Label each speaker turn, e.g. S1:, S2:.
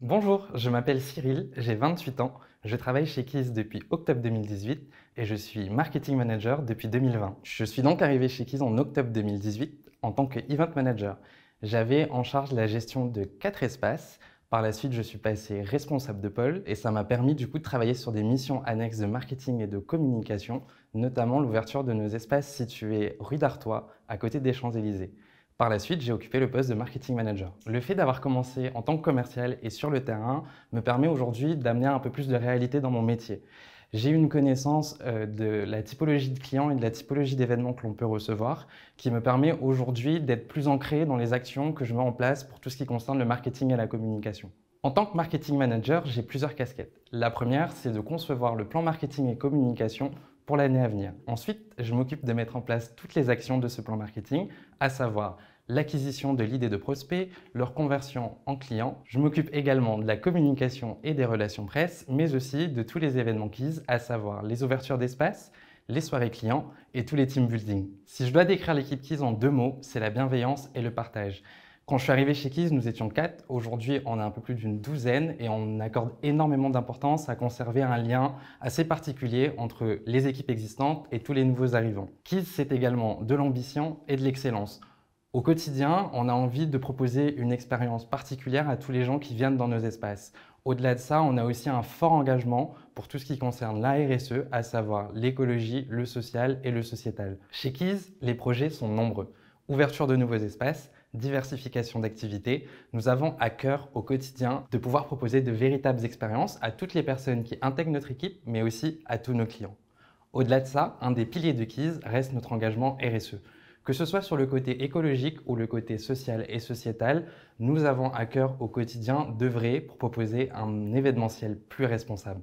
S1: Bonjour, je m'appelle Cyril, j'ai 28 ans, je travaille chez Kiss depuis octobre 2018 et je suis marketing manager depuis 2020. Je suis donc arrivé chez Kiss en octobre 2018 en tant que event manager. J'avais en charge la gestion de quatre espaces. Par la suite, je suis passé responsable de pôle et ça m'a permis du coup de travailler sur des missions annexes de marketing et de communication, notamment l'ouverture de nos espaces situés rue d'Artois à côté des Champs-Élysées. Par la suite, j'ai occupé le poste de marketing manager. Le fait d'avoir commencé en tant que commercial et sur le terrain me permet aujourd'hui d'amener un peu plus de réalité dans mon métier. J'ai une connaissance euh, de la typologie de clients et de la typologie d'événements que l'on peut recevoir qui me permet aujourd'hui d'être plus ancré dans les actions que je mets en place pour tout ce qui concerne le marketing et la communication. En tant que marketing manager, j'ai plusieurs casquettes. La première, c'est de concevoir le plan marketing et communication pour l'année à venir. Ensuite, je m'occupe de mettre en place toutes les actions de ce plan marketing, à savoir l'acquisition de l'idée de prospect, leur conversion en clients. Je m'occupe également de la communication et des relations presse, mais aussi de tous les événements keys, à savoir les ouvertures d'espace, les soirées clients et tous les team building. Si je dois décrire l'équipe Keys en deux mots, c'est la bienveillance et le partage. Quand je suis arrivé chez Keys, nous étions quatre. Aujourd'hui, on a un peu plus d'une douzaine et on accorde énormément d'importance à conserver un lien assez particulier entre les équipes existantes et tous les nouveaux arrivants. Keys, c'est également de l'ambition et de l'excellence. Au quotidien, on a envie de proposer une expérience particulière à tous les gens qui viennent dans nos espaces. Au-delà de ça, on a aussi un fort engagement pour tout ce qui concerne la RSE, à savoir l'écologie, le social et le sociétal. Chez Keys, les projets sont nombreux. Ouverture de nouveaux espaces, diversification d'activités, nous avons à cœur au quotidien de pouvoir proposer de véritables expériences à toutes les personnes qui intègrent notre équipe, mais aussi à tous nos clients. Au-delà de ça, un des piliers de Keys reste notre engagement RSE. Que ce soit sur le côté écologique ou le côté social et sociétal, nous avons à cœur au quotidien d'œuvrer pour proposer un événementiel plus responsable.